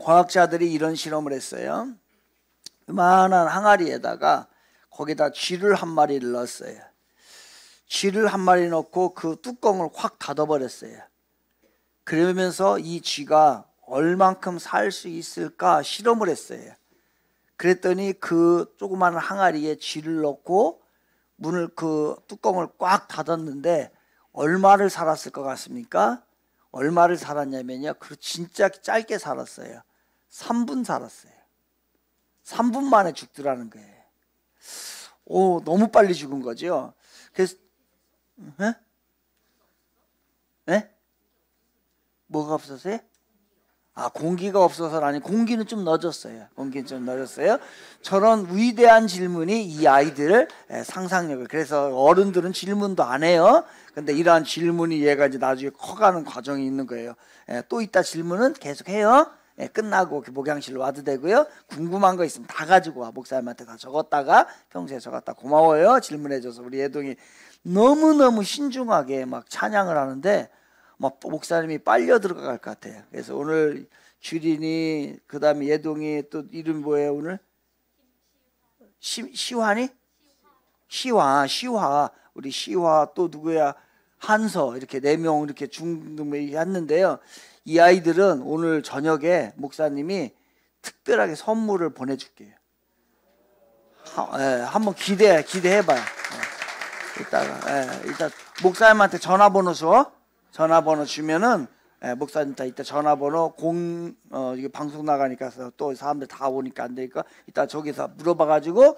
과학자들이 이런 실험을 했어요. 이만한 항아리에다가 거기다 쥐를 한 마리를 넣었어요. 쥐를 한 마리 넣고 그 뚜껑을 확 닫아버렸어요. 그러면서 이 쥐가 얼만큼 살 수 있을까 실험을 했어요. 그랬더니 그조그마 항아리에 쥐를 넣고 문을 그 뚜껑을 꽉 닫았는데 얼마를 살았을 것 같습니까? 얼마를 살았냐면요. 그 진짜 짧게 살았어요. 3분 살았어요. 3분 만에 죽더라는 거예요. 오, 너무 빨리 죽은 거죠. 그래서, 에? 에? 네? 뭐가 없었어요? 아, 공기가 없어서라니 공기는 좀늦었어요 공기는 좀늦었어요 저런 위대한 질문이 이아이들 예, 상상력을. 그래서 어른들은 질문도 안 해요. 근데 이러한 질문이 얘가 이제 나중에 커가는 과정이 있는 거예요. 예, 또 있다 질문은 계속 해요. 예, 끝나고 목양실로 와도 되고요. 궁금한 거 있으면 다 가지고 와. 목사님한테 다 적었다가 평소에 적었다. 고마워요. 질문해줘서 우리 예동이 너무너무 신중하게 막 찬양을 하는데 막 목사님이 빨려 들어갈 것 같아요. 그래서 오늘 주린이 그다음에 예동이 또 이름 뭐예요 오늘? 시, 시환이? 시화, 시화. 우리 시화 또 누구야? 한서 이렇게 네 명 이렇게 중등에 했는데요. 이 아이들은 오늘 저녁에 목사님이 특별하게 선물을 보내줄게요. 예, 한번 기대 기대해봐요. 예, 이따가 예, 이따 목사님한테 전화번호 줘. 전화번호 주면은 예, 목사님 다 이따 전화번호 공 어, 이게 방송 나가니까 또 사람들 다 오니까 안 되니까 이따 저기서 물어봐가지고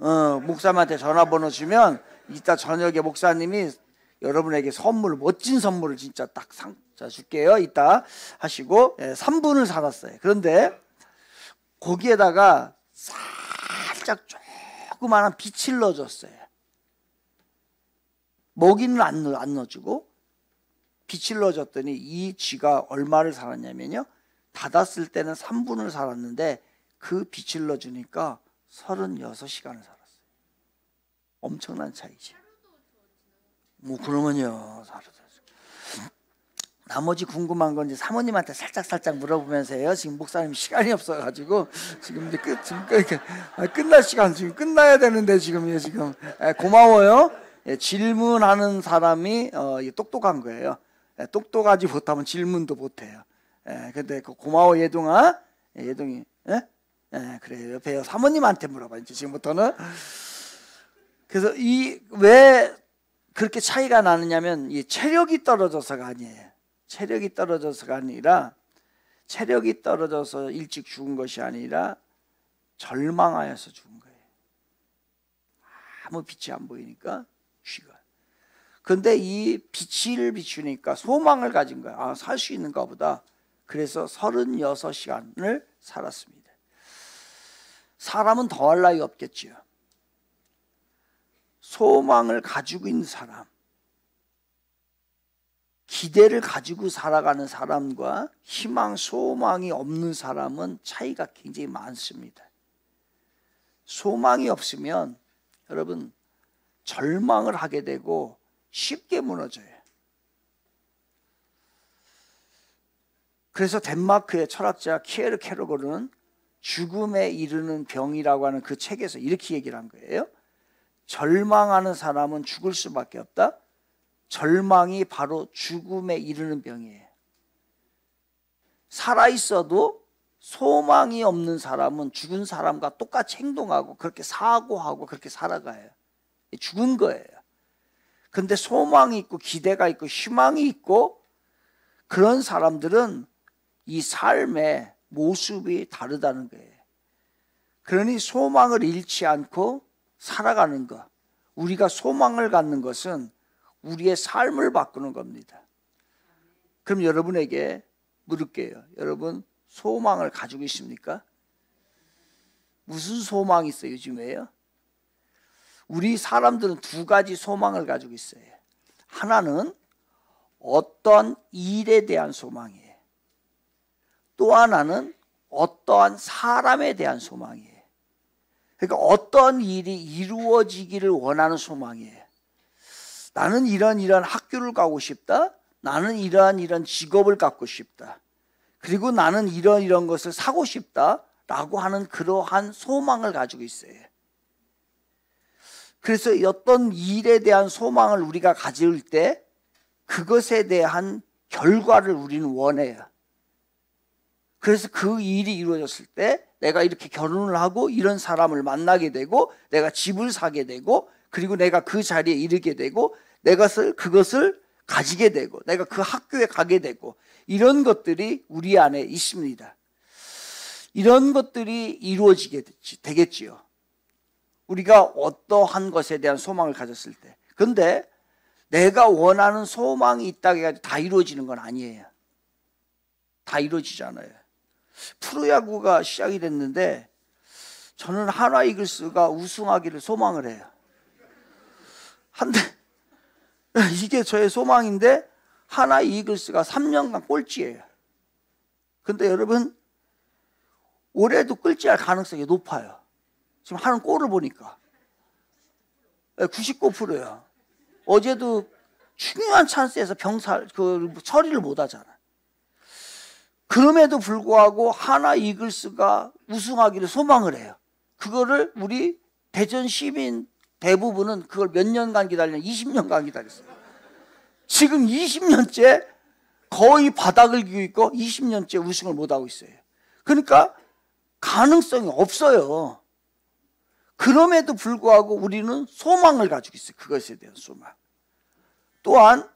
어, 목사님한테 전화번호 주면 이따 저녁에 목사님이 여러분에게 선물 멋진 선물을 진짜 딱 상, 자 줄게요 이따 하시고 예, 3분을 사놨어요 그런데 거기에다가 살짝 조그마한 빛을 넣어줬어요 먹이는 안, 넣, 안 넣어주고 빛을 넣어줬더니 이 쥐가 얼마를 살았냐면요 닫았을 때는 3분을 살았는데 그 빛을 넣어주니까 36시간을 살았어요 엄청난 차이지 뭐 그러면요 사르드 나머지 궁금한 건 이제 사모님한테 살짝 살짝 물어보면서 요 지금 목사님 시간이 없어가지고 지금 이제 끝 지금 끝, 아, 끝날 시간 지금 끝나야 되는데 지금요 지금 예, 예, 고마워요. 예, 질문하는 사람이 어, 똑똑한 거예요. 똑똑하지 못하면 질문도 못해요. 예, 근데 그 고마워 예동아 예, 예동이 예? 그래요. 옆에 사모님한테 물어봐 이제 지금부터는. 그래서 이 왜 그렇게 차이가 나느냐면 이 체력이 떨어져서가 아니에요. 체력이 떨어져서가 아니라 체력이 떨어져서 일찍 죽은 것이 아니라 절망하여서 죽은 거예요. 아무 빛이 안 보이니까 쥐가. 근데 이 빛을 비추니까 소망을 가진 거야. 아, 살 수 있는가 보다. 그래서 36시간을 살았습니다. 사람은 더할 나위 없겠지요. 소망을 가지고 있는 사람, 기대를 가지고 살아가는 사람과 희망, 소망이 없는 사람은 차이가 굉장히 많습니다. 소망이 없으면 여러분 절망을 하게 되고 쉽게 무너져요. 그래서 덴마크의 철학자 키에르 캐로그는 죽음에 이르는 병이라고 하는 그 책에서 이렇게 얘기를 한 거예요. 절망하는 사람은 죽을 수밖에 없다. 절망이 바로 죽음에 이르는 병이에요. 살아있어도 소망이 없는 사람은 죽은 사람과 똑같이 행동하고 그렇게 사고하고 그렇게 살아가요. 죽은 거예요. 근데 소망이 있고 기대가 있고 희망이 있고 그런 사람들은 이 삶의 모습이 다르다는 거예요. 그러니 소망을 잃지 않고 살아가는 것. 우리가 소망을 갖는 것은 우리의 삶을 바꾸는 겁니다. 그럼 여러분에게 물을게요. 여러분 소망을 가지고 계십니까? 무슨 소망이 있어요, 요즘에요? 우리 사람들은 두 가지 소망을 가지고 있어요. 하나는 어떤 일에 대한 소망이에요. 또 하나는 어떠한 사람에 대한 소망이에요. 그러니까 어떤 일이 이루어지기를 원하는 소망이에요. 나는 이런 이런 학교를 가고 싶다. 나는 이러한 이런 직업을 갖고 싶다. 그리고 나는 이런 이런 것을 사고 싶다. 라고 하는 그러한 소망을 가지고 있어요. 그래서 어떤 일에 대한 소망을 우리가 가질 때 그것에 대한 결과를 우리는 원해요. 그래서 그 일이 이루어졌을 때 내가 이렇게 결혼을 하고 이런 사람을 만나게 되고 내가 집을 사게 되고 그리고 내가 그 자리에 이르게 되고 내가 그것을 가지게 되고 내가 그 학교에 가게 되고 이런 것들이 우리 안에 있습니다. 이런 것들이 이루어지게 되겠지요. 우리가 어떠한 것에 대한 소망을 가졌을 때. 근데 내가 원하는 소망이 있다고 해가지고 다 이루어지는 건 아니에요. 다이루어지잖아요 프로야구가 시작이 됐는데 저는 하나 이글스가 우승하기를 소망을 해요. 한데 이게 저의 소망인데 하나 이글스가 3년간 꼴찌예요. 근데 여러분 올해도 꼴찌할 가능성이 높아요. 지금 하는 골을 보니까 99%예요. 예, 어제도 중요한 찬스에서 병살 그 처리를 못 하잖아. 그럼에도 불구하고 하나 이글스가 우승하기를 소망을 해요. 그거를 우리 대전 시민 대부분은 그걸 몇 년간 기다리냐? 20년간 기다렸어요. 지금 20년째 거의 바닥을 기고 있고 20년째 우승을 못하고 있어요. 그러니까 가능성이 없어요. 그럼에도 불구하고 우리는 소망을 가지고 있어요. 그것에 대한 소망. 또한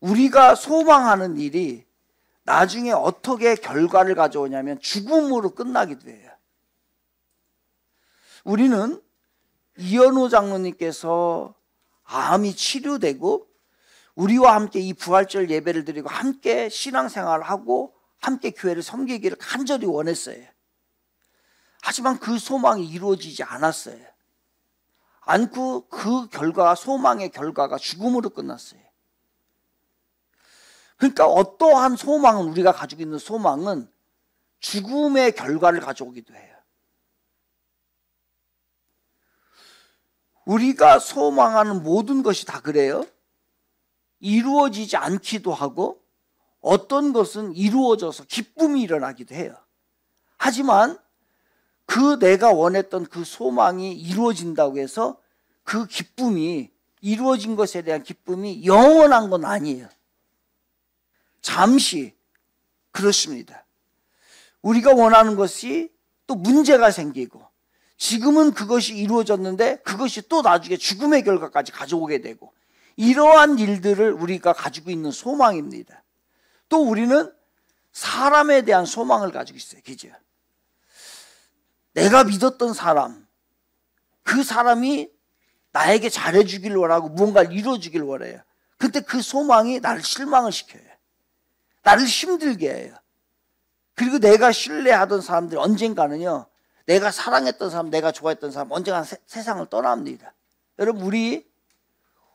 우리가 소망하는 일이 나중에 어떻게 결과를 가져오냐면 죽음으로 끝나기도 해요. 우리는 이현우 장로님께서 암이 치료되고 우리와 함께 이 부활절 예배를 드리고 함께 신앙생활을 하고 함께 교회를 섬기기를 간절히 원했어요. 하지만 그 소망이 이루어지지 않았어요. 않고 그 결과, 소망의 결과가 죽음으로 끝났어요. 그러니까 어떠한 소망은 우리가 가지고 있는 소망은 죽음의 결과를 가져오기도 해요. 우리가 소망하는 모든 것이 다 그래요. 이루어지지 않기도 하고 어떤 것은 이루어져서 기쁨이 일어나기도 해요. 하지만 그 내가 원했던 그 소망이 이루어진다고 해서 그 기쁨이 이루어진 것에 대한 기쁨이 영원한 건 아니에요. 잠시 그렇습니다. 우리가 원하는 것이 또 문제가 생기고 지금은 그것이 이루어졌는데 그것이 또 나중에 죽음의 결과까지 가져오게 되고 이러한 일들을 우리가 가지고 있는 소망입니다. 또 우리는 사람에 대한 소망을 가지고 있어요. 그죠? 내가 믿었던 사람, 그 사람이 나에게 잘해주길 원하고 무언가를 이루어주길 원해요. 근데 그 소망이 나를 실망을 시켜요. 나를 힘들게 해요. 그리고 내가 신뢰하던 사람들이 언젠가는요, 내가 사랑했던 사람, 내가 좋아했던 사람 언젠가 세, 세상을 떠납니다. 여러분 우리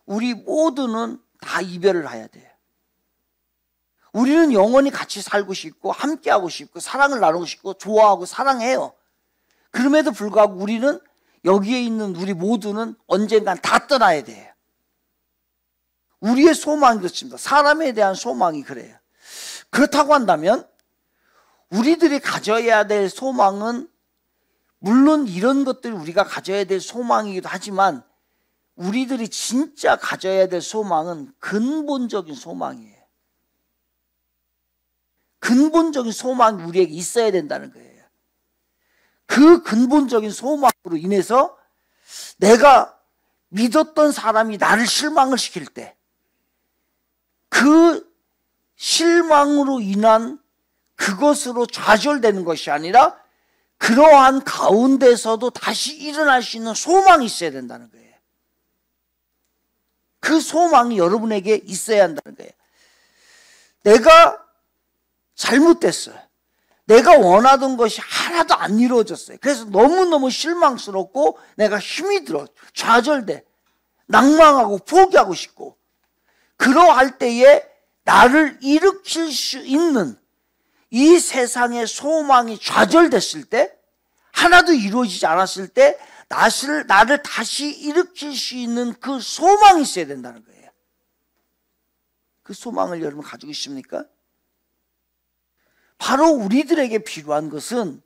우리 모두는 다 이별을 해야 돼요. 우리는 영원히 같이 살고 싶고 함께하고 싶고 사랑을 나누고 싶고 좋아하고 사랑해요. 그럼에도 불구하고 우리는 여기에 있는 우리 모두는 언젠간 다 떠나야 돼요. 우리의 소망이 그렇습니다. 사람에 대한 소망이 그래요. 그렇다고 한다면 우리들이 가져야 될 소망은 물론 이런 것들이 우리가 가져야 될 소망이기도 하지만 우리들이 진짜 가져야 될 소망은 근본적인 소망이에요. 근본적인 소망이 우리에게 있어야 된다는 거예요. 그 근본적인 소망으로 인해서 내가 믿었던 사람이 나를 실망을 시킬 때 그 실망으로 인한 그것으로 좌절되는 것이 아니라 그러한 가운데서도 다시 일어날 수 있는 소망이 있어야 된다는 거예요. 그 소망이 여러분에게 있어야 한다는 거예요. 내가 잘못됐어요. 내가 원하던 것이 하나도 안 이루어졌어요. 그래서 너무너무 실망스럽고 내가 힘이 들어 좌절돼 낭망하고 포기하고 싶고 그러할 때에 나를 일으킬 수 있는 이 세상의 소망이 좌절됐을 때 하나도 이루어지지 않았을 때 나를, 나를 다시 일으킬 수 있는 그 소망이 있어야 된다는 거예요. 그 소망을 여러분 가지고 있습니까? 바로 우리들에게 필요한 것은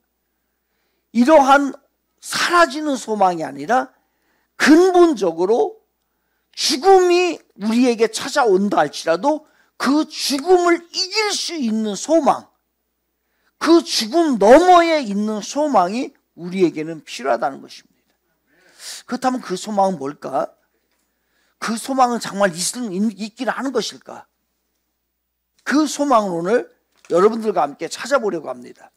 이러한 사라지는 소망이 아니라 근본적으로 죽음이 우리에게 찾아온다 할지라도 그 죽음을 이길 수 있는 소망, 그 죽음 너머에 있는 소망이 우리에게는 필요하다는 것입니다. 그렇다면 그 소망은 뭘까? 그 소망은 정말 있긴 하는 것일까? 그 소망을 오늘 여러분들과 함께 찾아보려고 합니다.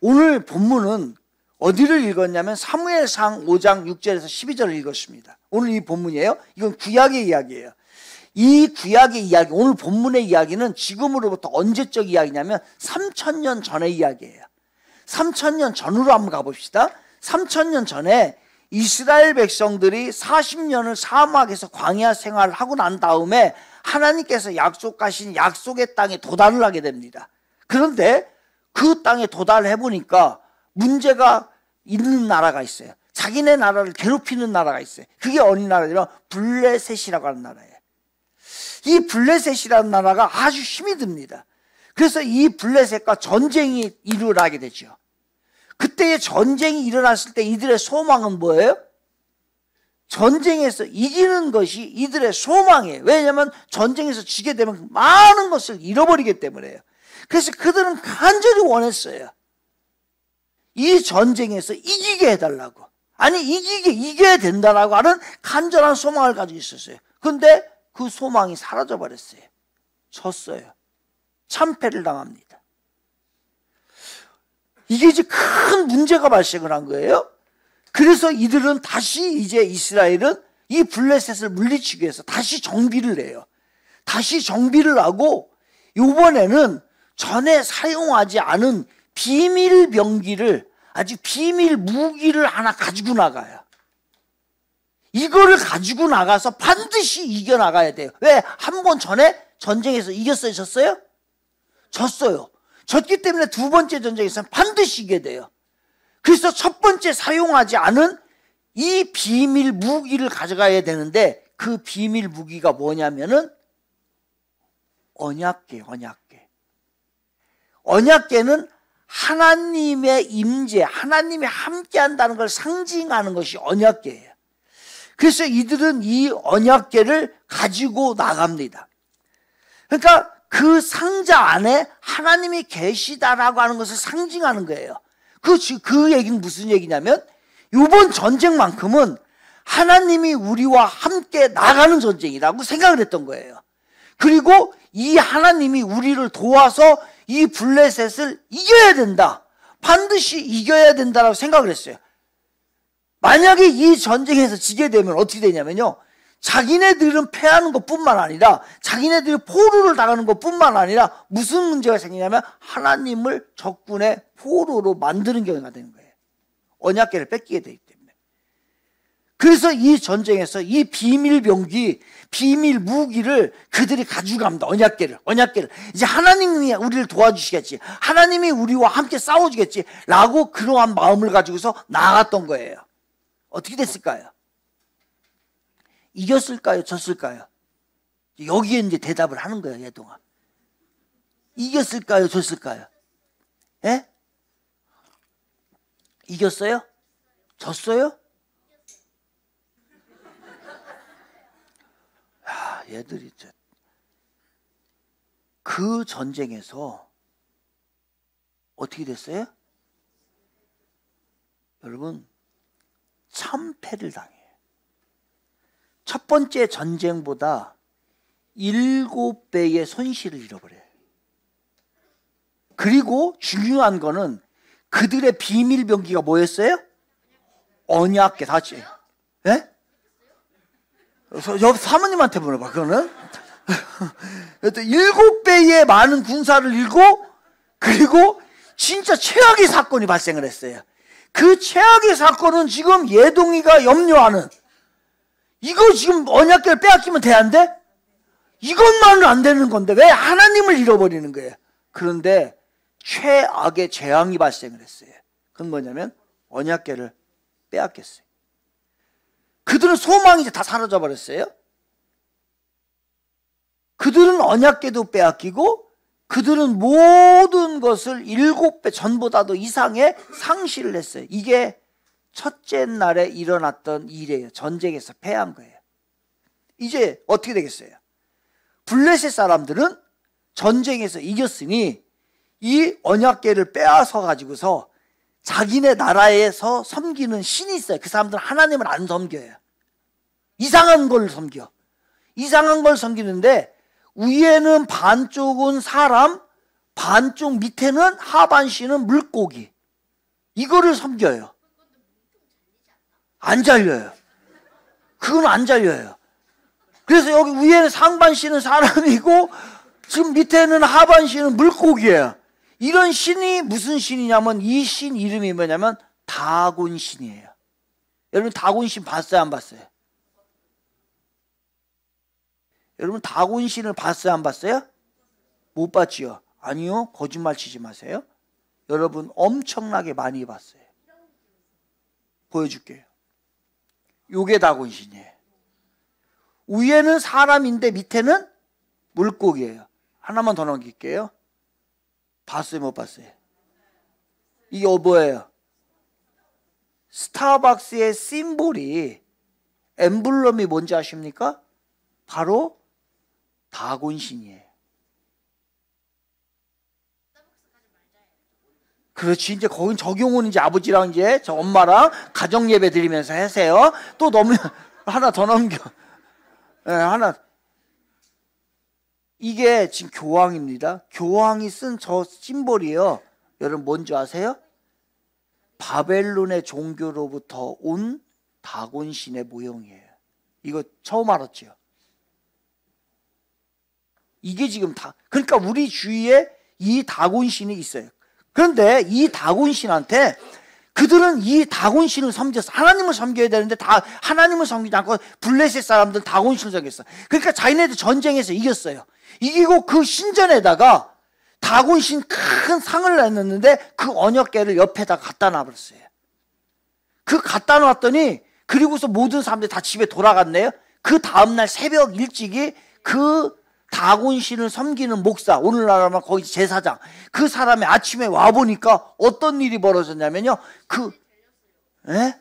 오늘 본문은 어디를 읽었냐면 사무엘상 5장 6절에서 12절을 읽었습니다. 오늘 이 본문이에요. 이건 구약의 이야기예요. 이 구약의 이야기, 오늘 본문의 이야기는 지금으로부터 언제적 이야기냐면 3천년 전의 이야기예요. 3천년 전으로 한번 가봅시다. 3천년 전에 이스라엘 백성들이 40년을 사막에서 광야 생활을 하고 난 다음에 하나님께서 약속하신 약속의 땅에 도달을 하게 됩니다. 그런데 그 땅에 도달해 보니까 문제가 있는 나라가 있어요. 자기네 나라를 괴롭히는 나라가 있어요. 그게 어느 나라냐면 블레셋이라고 하는 나라예요. 이 블레셋이라는 나라가 아주 힘이 듭니다. 그래서 이 블레셋과 전쟁이 일어나게 되죠. 그때의 전쟁이 일어났을 때 이들의 소망은 뭐예요? 전쟁에서 이기는 것이 이들의 소망이에요. 왜냐하면 전쟁에서 지게 되면 많은 것을 잃어버리기 때문에요. 그래서 그들은 간절히 원했어요. 이 전쟁에서 이기게 해달라고. 아니 이기게 이겨야 된다라고 하는 간절한 소망을 가지고 있었어요. 근데 그 소망이 사라져 버렸어요. 졌어요. 참패를 당합니다. 이게 이제 큰 문제가 발생을 한 거예요. 그래서 이들은 다시 이제 이스라엘은 이 블레셋을 물리치기 위해서 다시 정비를 해요. 다시 정비를 하고 요번에는 전에 사용하지 않은 비밀 병기를 아주 비밀 무기를 하나 가지고 나가요. 이거를 가지고 나가서 반드시 이겨나가야 돼요. 왜? 한 번 전에 전쟁에서 이겼어요? 졌어요? 졌어요. 졌기 때문에 두 번째 전쟁에서는 반드시 이겨야 돼요. 그래서 첫 번째 사용하지 않은 이 비밀 무기를 가져가야 되는데 그 비밀 무기가 뭐냐면은 언약계, 언약계. 언약계는 하나님의 임재, 하나님이 함께 한다는 걸 상징하는 것이 언약계예요. 그래서 이들은 이 언약계를 가지고 나갑니다. 그러니까 그 상자 안에 하나님이 계시다라고 하는 것을 상징하는 거예요. 그, 그 얘기는 무슨 얘기냐면 이번 전쟁만큼은 하나님이 우리와 함께 나가는 전쟁이라고 생각을 했던 거예요. 그리고 이 하나님이 우리를 도와서 이 블레셋을 이겨야 된다. 반드시 이겨야 된다라고 생각을 했어요. 만약에 이 전쟁에서 지게 되면 어떻게 되냐면요. 자기네들은 패하는 것 뿐만 아니라 자기네들이 포로를 당하는 것 뿐만 아니라 무슨 문제가 생기냐면 하나님을 적군의 포로로 만드는 경우가 되는 거예요. 언약계를 뺏기게 되기 때문에. 그래서 이 전쟁에서 이 비밀 병기, 비밀 무기를 그들이 가져갑니다. 언약계를, 언약계를. 이제 하나님이 우리를 도와주시겠지. 하나님이 우리와 함께 싸워주겠지. 라고 그러한 마음을 가지고서 나갔던 거예요. 어떻게 됐을까요? 이겼을까요? 졌을까요? 여기에 이제 대답을 하는 거예요, 예동아. 이겼을까요? 졌을까요? 예? 이겼어요? 졌어요? 야, 얘들이 이제 그 전쟁에서 어떻게 됐어요? 여러분, 참패를 당해요. 첫 번째 전쟁보다 일곱 배의 손실을 잃어버려요. 그리고 중요한 거는 그들의 비밀 병기가 뭐였어요? 언약계 다치. 예? 옆 사모님한테 물어봐. 그거는 일곱 배의 많은 군사를 잃고 그리고 진짜 최악의 사건이 발생을 했어요. 그 최악의 사건은 지금 예동이가 염려하는 이거 지금 언약계를 빼앗기면 돼안 돼? 이것만은 안 되는 건데 왜 하나님을 잃어버리는 거예요? 그런데 최악의 재앙이 발생을 했어요. 그건 뭐냐면 언약계를 빼앗겼어요. 그들은 소망이 이제 다 사라져 버렸어요. 그들은 언약계도 빼앗기고 그들은 모든 것을 일곱 배 전보다도 이상의 상실을 했어요. 이게 첫째 날에 일어났던 일이에요. 전쟁에서 패한 거예요. 이제 어떻게 되겠어요? 블레셋 사람들은 전쟁에서 이겼으니 이 언약계를 빼앗아 가지고서 자기네 나라에서 섬기는 신이 있어요. 그 사람들은 하나님을 안 섬겨요. 이상한 걸 섬겨. 이상한 걸 섬기는데 위에는 반쪽은 사람, 반쪽 밑에는 하반신은 물고기. 이거를 섬겨요. 안 잘려요. 그건 안 잘려요. 그래서 여기 위에는 상반신은 사람이고 지금 밑에는 하반신은 물고기예요. 이런 신이 무슨 신이냐면 이 신 이름이 뭐냐면 다곤신이에요. 여러분 다곤신 봤어요 안 봤어요? 여러분 다곤신을 봤어요 안 봤어요? 못 봤지요? 아니요 거짓말 치지 마세요 여러분 엄청나게 많이 봤어요 보여줄게요 요게 다곤신이에요 위에는 사람인데 밑에는 물고기예요 하나만 더 넘길게요 봤어요 못 봤어요? 이게 뭐예요? 스타벅스의 심볼이 엠블럼이 뭔지 아십니까? 바로 다곤신이에요. 그렇지. 이제 거긴 적용은 이제 아버지랑 이제 저 엄마랑 가정 예배 드리면서 하세요. 또 너무 하나 더 넘겨. 네, 하나. 이게 지금 교황입니다. 교황이 쓴 저 심볼이에요. 여러분 뭔지 아세요? 바벨론의 종교로부터 온 다곤신의 모형이에요. 이거 처음 알았죠? 이게 지금 다 그러니까 우리 주위에 이 다곤신이 있어요. 그런데 이 다곤신한테 그들은 이 다곤신을 섬겨서 하나님을 섬겨야 되는데 다 하나님을 섬기지 않고 블레셋 사람들 다곤신을 섬겼어. 그러니까 자기네들 전쟁에서 이겼어요. 이기고 그 신전에다가 다곤신 큰 상을 내놨는데 그 언역계를 옆에다 갖다 놔버렸어요. 그 갖다 놨더니 그리고서 모든 사람들이 다 집에 돌아갔네요. 그 다음날 새벽 일찍이 그 다곤신을 섬기는 목사, 오늘날하면 거기 제사장, 그 사람이 아침에 와보니까 어떤 일이 벌어졌냐면요. 그, 예?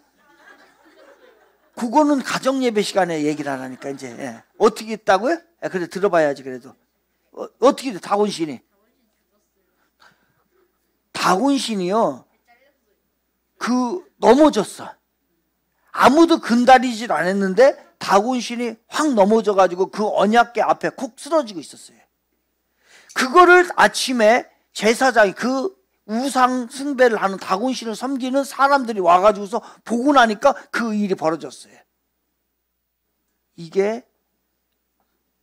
그거는 가정예배 시간에 얘기를 하라니까, 이제. 예. 어떻게 했다고요? 예, 그래, 들어봐야지, 그래도. 어, 어떻게 돼, 다곤신이? 다곤신이요. 그, 넘어졌어. 아무도 근다리질 않았는데, 다군신이확 넘어져 가지고 그 언약계 앞에 콕 쓰러지고 있었어요. 그거를 아침에 제사장이 그 우상 승배를 하는 다군신을 섬기는 사람들이 와가지고서 보고 나니까 그 일이 벌어졌어요. 이게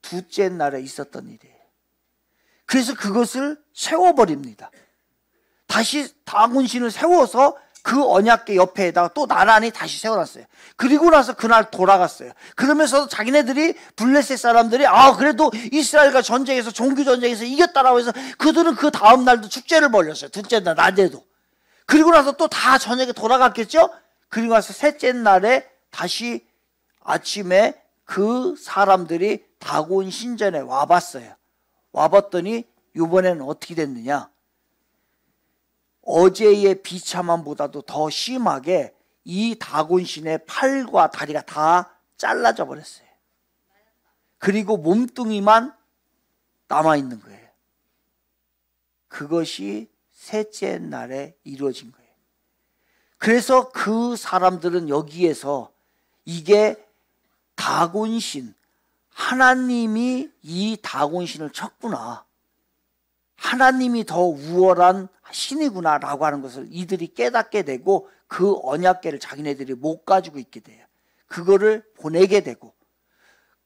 둘째 날에 있었던 일이에요. 그래서 그것을 세워버립니다. 다시 다군신을 세워서 그 언약계 옆에다가 또 나란히 다시 세워놨어요. 그리고 나서 그날 돌아갔어요. 그러면서 자기네들이 블레셋 사람들이 아 그래도 이스라엘과 전쟁에서 종교 전쟁에서 이겼다라고 해서 그들은 그 다음 날도 축제를 벌렸어요. 둘째 날 낮에도. 그리고 나서 또 다 저녁에 돌아갔겠죠? 그리고 나서 셋째 날에 다시 아침에 그 사람들이 다곤 신전에 와봤어요. 와봤더니 이번에는 어떻게 됐느냐? 어제의 비참함보다도 더 심하게 이 다곤신의 팔과 다리가 다 잘라져 버렸어요. 그리고 몸뚱이만 남아 있는 거예요. 그것이 셋째 날에 이루어진 거예요. 그래서 그 사람들은 여기에서 이게 다곤신 하나님이 이 다곤신을 쳤구나. 하나님이 더 우월한 신이구나라고 하는 것을 이들이 깨닫게 되고 그 언약계를 자기네들이 못 가지고 있게 돼요. 그거를 보내게 되고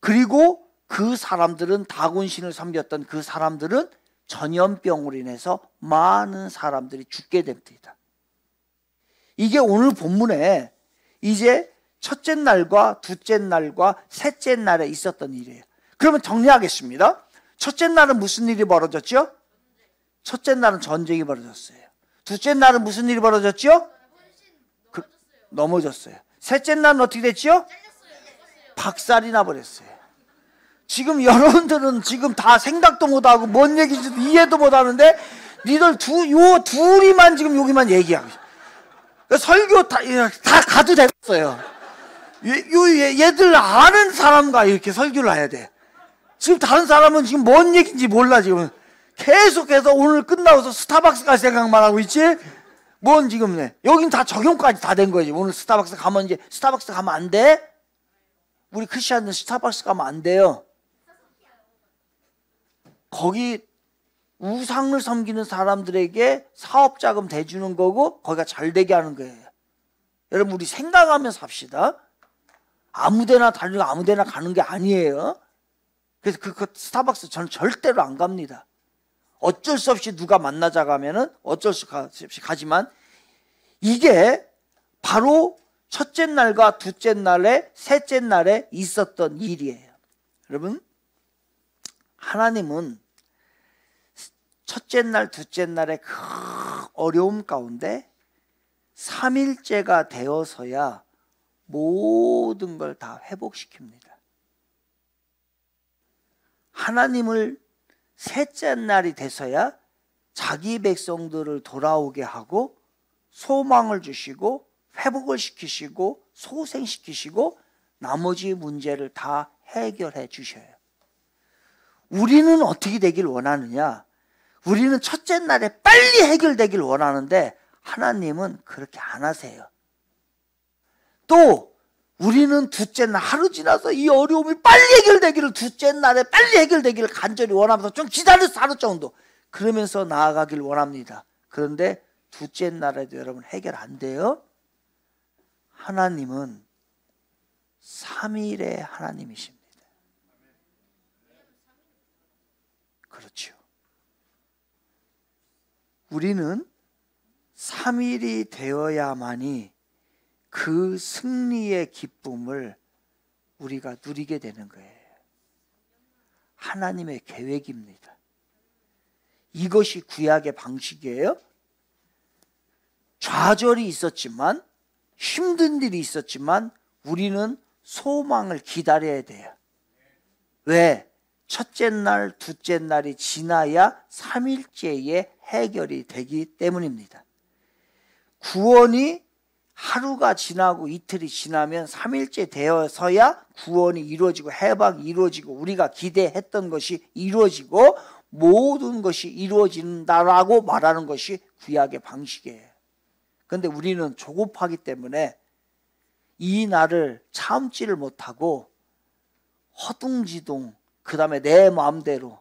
그리고 그 사람들은 다곤신을 섬겼던 그 사람들은 전염병으로 인해서 많은 사람들이 죽게 됩니다. 이게 오늘 본문에 이제 첫째 날과 둘째 날과 셋째 날에 있었던 일이에요. 그러면 정리하겠습니다. 첫째 날은 무슨 일이 벌어졌죠? 첫째 날은 전쟁이 벌어졌어요. 둘째 날은 무슨 일이 벌어졌죠? 그, 넘어졌어요. 셋째 날은 어떻게 됐죠? 박살이 나버렸어요. 지금 여러분들은 지금 다 생각도 못하고 뭔 얘기인지도 이해도 못하는데 니들 두, 요 둘이만 지금 여기만 얘기하고 그러니까 설교 다, 다 가도 됐어요. 요, 얘들 아는 사람과 이렇게 설교를 해야 돼. 지금 다른 사람은 지금 뭔 얘기인지 몰라 지금. 계속해서 오늘 끝나고서 스타벅스가지 생각만 하고 있지? 뭔 지금 내 여긴 다 적용까지 다 된 거지. 오늘 스타벅스 가면 이제 스타벅스 가면 안 돼? 우리 크리스천은 스타벅스 가면 안 돼요. 거기 우상을 섬기는 사람들에게 사업 자금 대주는 거고 거기가 잘 되게 하는 거예요. 여러분 우리 생각하며 삽시다. 아무데나 달리고 아무데나 가는 게 아니에요. 그래서 그, 그 스타벅스 저는 절대로 안 갑니다. 어쩔 수 없이 누가 만나자 가면은 어쩔 수 없이 가지만 이게 바로 첫째 날과 둘째 날에 셋째 날에 있었던 일이에요. 여러분 하나님은 첫째 날 둘째 날의 그 어려움 가운데 3일째가 되어서야 모든 걸 다 회복시킵니다. 하나님을 셋째 날이 돼서야 자기 백성들을 돌아오게 하고 소망을 주시고 회복을 시키시고 소생시키시고 나머지 문제를 다 해결해 주셔요. 우리는 어떻게 되길 원하느냐? 우리는 첫째 날에 빨리 해결되길 원하는데 하나님은 그렇게 안 하세요. 또 우리는 둘째 날 하루 지나서 이 어려움이 빨리 해결되기를 둘째 날에 빨리 해결되기를 간절히 원하면서 좀 기다려서 하루 정도 그러면서 나아가길 원합니다. 그런데 둘째 날에도 여러분 해결 안 돼요? 하나님은 3일의 하나님이십니다. 그렇죠. 우리는 3일이 되어야만이 그 승리의 기쁨을 우리가 누리게 되는 거예요. 하나님의 계획입니다. 이것이 구약의 방식이에요. 좌절이 있었지만 힘든 일이 있었지만 우리는 소망을 기다려야 돼요. 왜? 첫째 날, 둘째 날이 지나야 3일째의 해결이 되기 때문입니다. 구원이 하루가 지나고 이틀이 지나면 3일째 되어서야 구원이 이루어지고 해방이 이루어지고 우리가 기대했던 것이 이루어지고 모든 것이 이루어진다라고 말하는 것이 구약의 방식이에요. 근데 우리는 조급하기 때문에 이 날을 참지를 못하고 허둥지둥 그 다음에 내 마음대로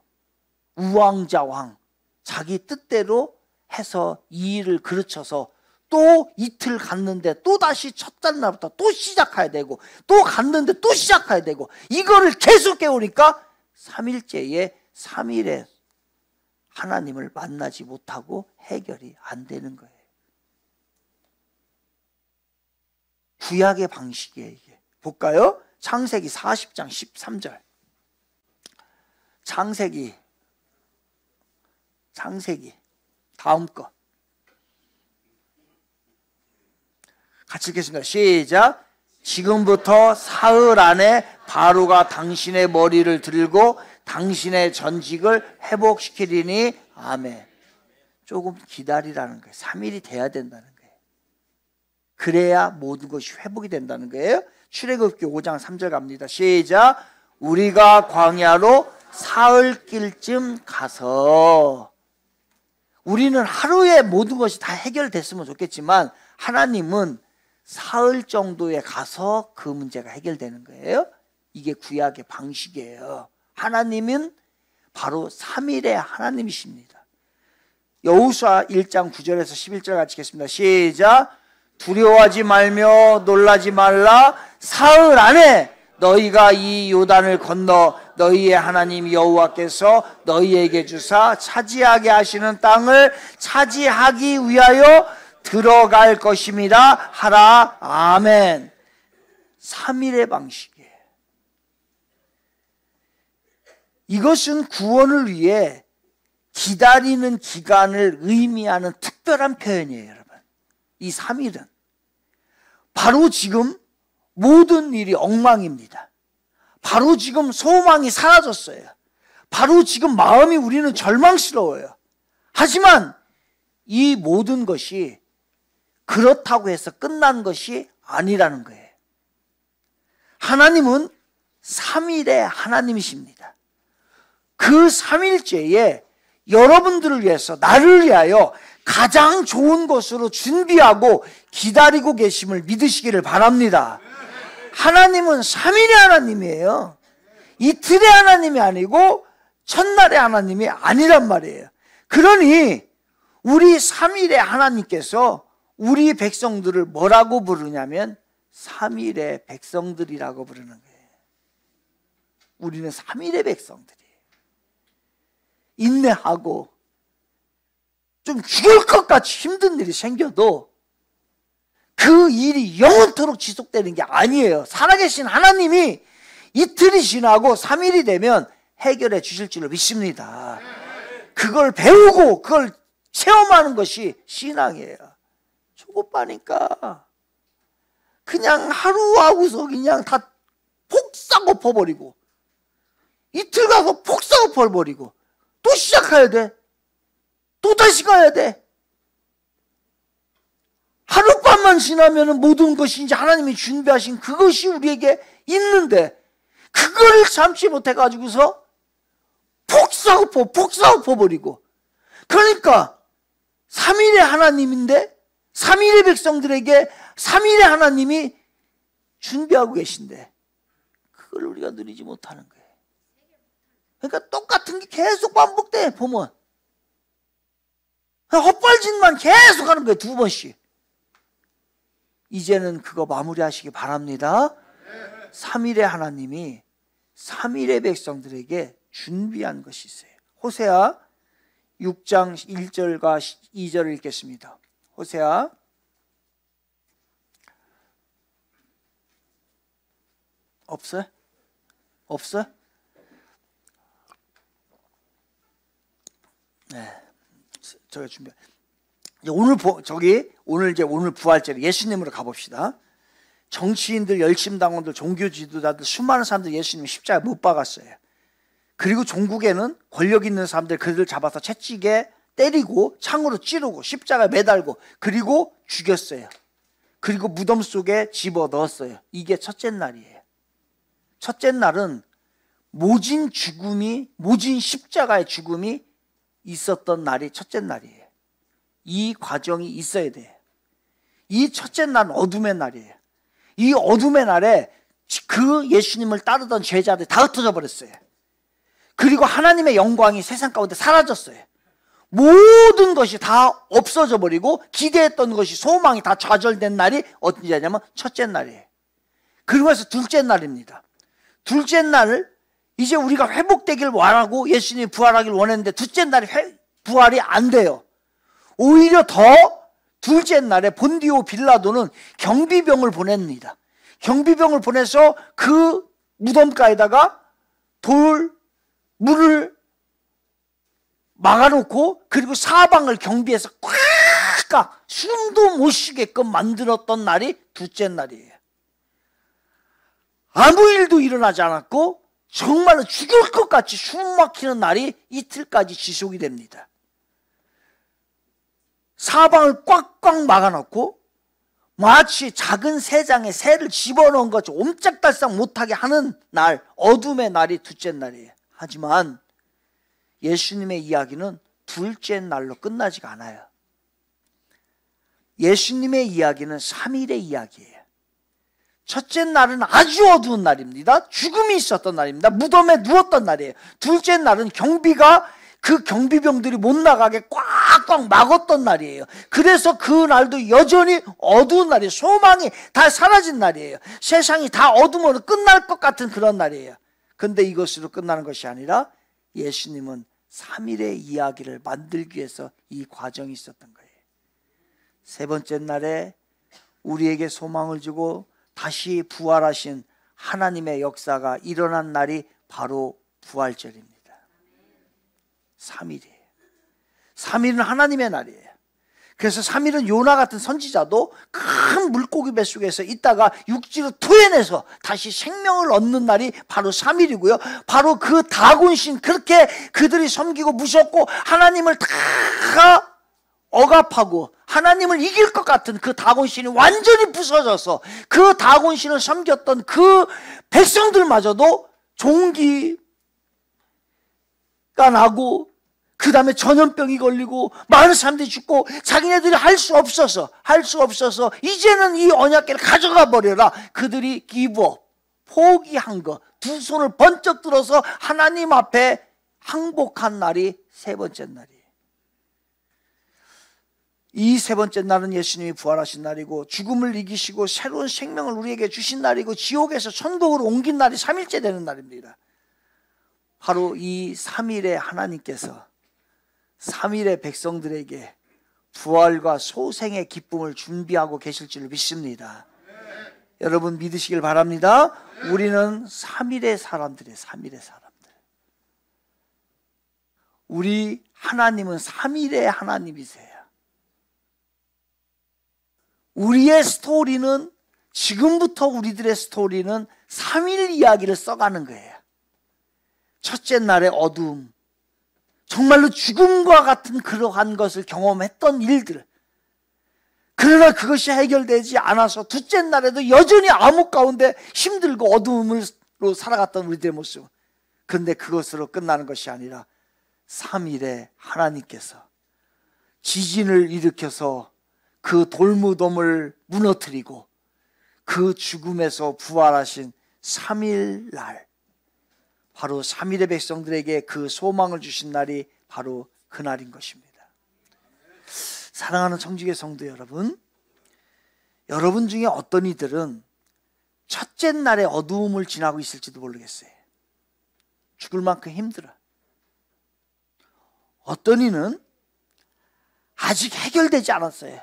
우왕좌왕 자기 뜻대로 해서 이 일을 그르쳐서 또 이틀 갔는데 또 다시 첫째 날부터 또 시작해야 되고 또 갔는데 또 시작해야 되고 이거를 계속 깨우니까 3일째에 3일에 하나님을 만나지 못하고 해결이 안 되는 거예요. 구약의 방식이에요, 이게. 볼까요? 창세기 40장 13절. 창세기, 창세기, 다음 거. 같이 읽겠습니다. 시작. 지금부터 사흘 안에 바로가 당신의 머리를 들고 당신의 전직을 회복시키리니 아멘. 조금 기다리라는 거예요. 3일이 돼야 된다는 거예요. 그래야 모든 것이 회복이 된다는 거예요. 출애굽기 5장 3절 갑니다. 시작. 우리가 광야로 사흘길쯤 가서 우리는 하루에 모든 것이 다 해결됐으면 좋겠지만 하나님은 사흘 정도에 가서 그 문제가 해결되는 거예요. 이게 구약의 방식이에요. 하나님은 바로 3일의 하나님이십니다. 여우수아 1장 9절에서 11절 같이 읽겠습니다. 시작. 두려워하지 말며 놀라지 말라. 사흘 안에 너희가 이 요단을 건너 너희의 하나님 여호와께서 너희에게 주사 차지하게 하시는 땅을 차지하기 위하여 들어갈 것입니다. 하라. 아멘. 3일의 방식이에요. 이것은 구원을 위해 기다리는 기간을 의미하는 특별한 표현이에요, 여러분. 이 3일은. 바로 지금 모든 일이 엉망입니다. 바로 지금 소망이 사라졌어요. 바로 지금 마음이 우리는 절망스러워요. 하지만 이 모든 것이 그렇다고 해서 끝난 것이 아니라는 거예요. 하나님은 3일의 하나님이십니다. 그 3일째에 여러분들을 위해서 나를 위하여 가장 좋은 것으로 준비하고 기다리고 계심을 믿으시기를 바랍니다. 하나님은 3일의 하나님이에요. 이틀의 하나님이 아니고 첫날의 하나님이 아니란 말이에요. 그러니 우리 3일의 하나님께서 우리 백성들을 뭐라고 부르냐면 3일의 백성들이라고 부르는 거예요. 우리는 삼일의 백성들이에요. 인내하고 좀 죽을 것 같이 힘든 일이 생겨도 그 일이 영원토록 지속되는 게 아니에요. 살아계신 하나님이 이틀이 지나고 3일이 되면 해결해 주실 줄로 믿습니다. 그걸 배우고 그걸 체험하는 것이 신앙이에요. 조급하니까 그냥 하루하고서 그냥 다 폭삭 엎어버리고 이틀 가서 폭삭 엎어버리고 또 시작해야 돼. 또 다시 가야 돼. 하룻밤만 지나면 모든 것이 이제 하나님이 준비하신 그것이 우리에게 있는데 그걸 참지 못해가지고서 폭삭 엎어, 폭삭 엎어버리고 그러니까 3일에 하나님인데 3일의 백성들에게 3일의 하나님이 준비하고 계신데 그걸 우리가 누리지 못하는 거예요. 그러니까 똑같은 게 계속 반복돼 보면 그러니까 헛발짓만 계속 하는 거예요 두 번씩. 이제는 그거 마무리하시기 바랍니다. 3일의 하나님이 3일의 백성들에게 준비한 것이 있어요. 호세아 6장 1절과 2절을 읽겠습니다. 호세아 없어? 없어? 네. 저희 준비. 오늘 보, 저기 오늘 이제 오늘 부활절 예수님으로 가봅시다. 정치인들, 열심당원들, 종교 지도자들 수많은 사람들 예수님 십자가못 박았어요. 그리고 종국에는 권력 있는 사람들 그들을 잡아서 채찍에 때리고 창으로 찌르고 십자가에 매달고 그리고 죽였어요. 그리고 무덤 속에 집어 넣었어요. 이게 첫째 날이에요. 첫째 날은 모진 죽음이 모진 십자가의 죽음이 있었던 날이 첫째 날이에요. 이 과정이 있어야 돼요. 이 첫째 날은 어둠의 날이에요. 이 어둠의 날에 그 예수님을 따르던 제자들다 흩어져 버렸어요. 그리고 하나님의 영광이 세상 가운데 사라졌어요. 모든 것이 다 없어져 버리고 기대했던 것이 소망이 다 좌절된 날이 어디냐면 첫째 날이에요. 그리고 해서 둘째 날입니다. 둘째 날을 이제 우리가 회복되길 원하고 예수님이 부활하길 원했는데 둘째 날이 회, 부활이 안 돼요. 오히려 더 둘째 날에 본디오 빌라도는 경비병을 보냅니다. 경비병을 보내서 그 무덤가에다가 돌, 물을 막아놓고 그리고 사방을 경비해서 꽉꽉 숨도 못 쉬게끔 만들었던 날이 둘째 날이에요. 아무 일도 일어나지 않았고 정말로 죽을 것 같이 숨 막히는 날이 이틀까지 지속이 됩니다. 사방을 꽉꽉 막아놓고 마치 작은 새장에 새를 집어넣은 것처럼 옴짝달싹 못하게 하는 날 어둠의 날이 둘째 날이에요. 하지만 예수님의 이야기는 둘째 날로 끝나지가 않아요. 예수님의 이야기는 3일의 이야기예요. 첫째 날은 아주 어두운 날입니다. 죽음이 있었던 날입니다. 무덤에 누웠던 날이에요. 둘째 날은 경비가 그 경비병들이 못 나가게 꽉꽉 막았던 날이에요. 그래서 그 날도 여전히 어두운 날이에요. 소망이 다 사라진 날이에요. 세상이 다 어둠으로 끝날 것 같은 그런 날이에요. 근데 이것으로 끝나는 것이 아니라 예수님은 3일의 이야기를 만들기 위해서 이 과정이 있었던 거예요. 세 번째 날에 우리에게 소망을 주고 다시 부활하신 하나님의 역사가 일어난 날이 바로 부활절입니다. 3일이에요. 3일은 하나님의 날이에요. 그래서 3일은 요나 같은 선지자도 큰 물고기 뱃속에서 있다가 육지로 토해내서 다시 생명을 얻는 날이 바로 3일이고요. 바로 그 다곤신 그렇게 그들이 섬기고 무섭고 하나님을 다 억압하고 하나님을 이길 것 같은 그 다곤신이 완전히 부서져서 그 다곤신을 섬겼던 그 백성들마저도 종기가 나고 그 다음에 전염병이 걸리고 많은 사람들이 죽고 자기네들이 할 수 없어서 할 수 없어서 이제는 이 언약계를 가져가 버려라. 그들이 기부 포기한 것 두 손을 번쩍 들어서 하나님 앞에 항복한 날이 세 번째 날이에요. 이 세 번째 날은 예수님이 부활하신 날이고 죽음을 이기시고 새로운 생명을 우리에게 주신 날이고 지옥에서 천국으로 옮긴 날이 3일째 되는 날입니다. 바로 이 3일에 하나님께서 3일의 백성들에게 부활과 소생의 기쁨을 준비하고 계실 줄 믿습니다. 여러분 믿으시길 바랍니다. 우리는 3일의 사람들의 3일의 사람들. 우리 하나님은 3일의 하나님이세요. 우리의 스토리는 지금부터 우리들의 스토리는 3일 이야기를 써가는 거예요. 첫째 날의 어두움, 정말로 죽음과 같은 그러한 것을 경험했던 일들. 그러나 그것이 해결되지 않아서 둘째 날에도 여전히 암흑 가운데 힘들고 어두움으로 살아갔던 우리들의 모습. 그런데 그것으로 끝나는 것이 아니라 3일에 하나님께서 지진을 일으켜서 그 돌무덤을 무너뜨리고 그 죽음에서 부활하신 3일 날 바로 3일의 백성들에게 그 소망을 주신 날이 바로 그날인 것입니다. 사랑하는 청지계 성도 여러분, 여러분 중에 어떤 이들은 첫째 날의 어두움을 지나고 있을지도 모르겠어요. 죽을 만큼 힘들어. 어떤 이는 아직 해결되지 않았어요.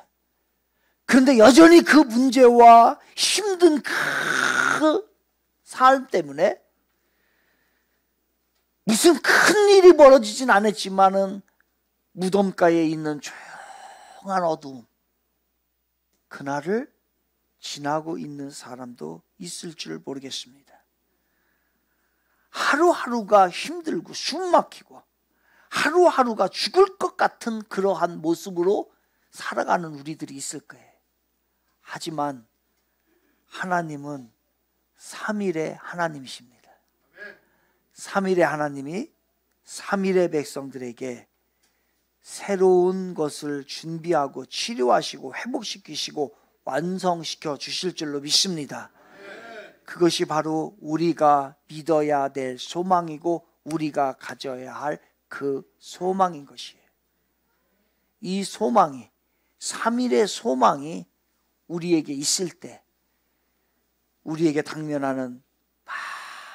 그런데 여전히 그 문제와 힘든 그 삶 때문에 무슨 큰 일이 벌어지진 않았지만은 무덤가에 있는 조용한 어둠 그날을 지나고 있는 사람도 있을 줄 모르겠습니다. 하루하루가 힘들고 숨막히고 하루하루가 죽을 것 같은 그러한 모습으로 살아가는 우리들이 있을 거예요. 하지만 하나님은 3일의 하나님이십니다. 3일에 하나님이 3일의 백성들에게 새로운 것을 준비하고 치료하시고 회복시키시고 완성시켜 주실 줄로 믿습니다. 그것이 바로 우리가 믿어야 될 소망이고 우리가 가져야 할 그 소망인 것이에요. 이 소망이 3일의 소망이 우리에게 있을 때 우리에게 당면하는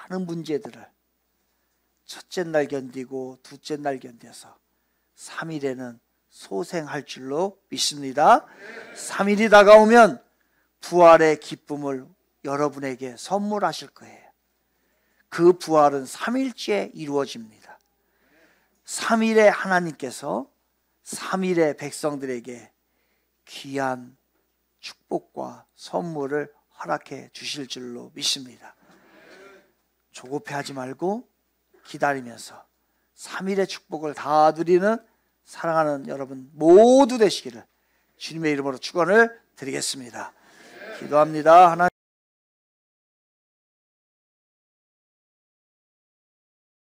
많은 문제들을 첫째 날 견디고 둘째 날 견뎌서 3일에는 소생할 줄로 믿습니다. 3일이 다가오면 부활의 기쁨을 여러분에게 선물하실 거예요. 그 부활은 3일째 이루어집니다. 3일에 하나님께서 3일의 백성들에게 귀한 축복과 선물을 허락해 주실 줄로 믿습니다. 조급해 하지 말고 기다리면서 3일의 축복을 다드리는 사랑하는 여러분 모두 되시기를 주님의 이름으로 축원을 드리겠습니다. 기도합니다. 하나님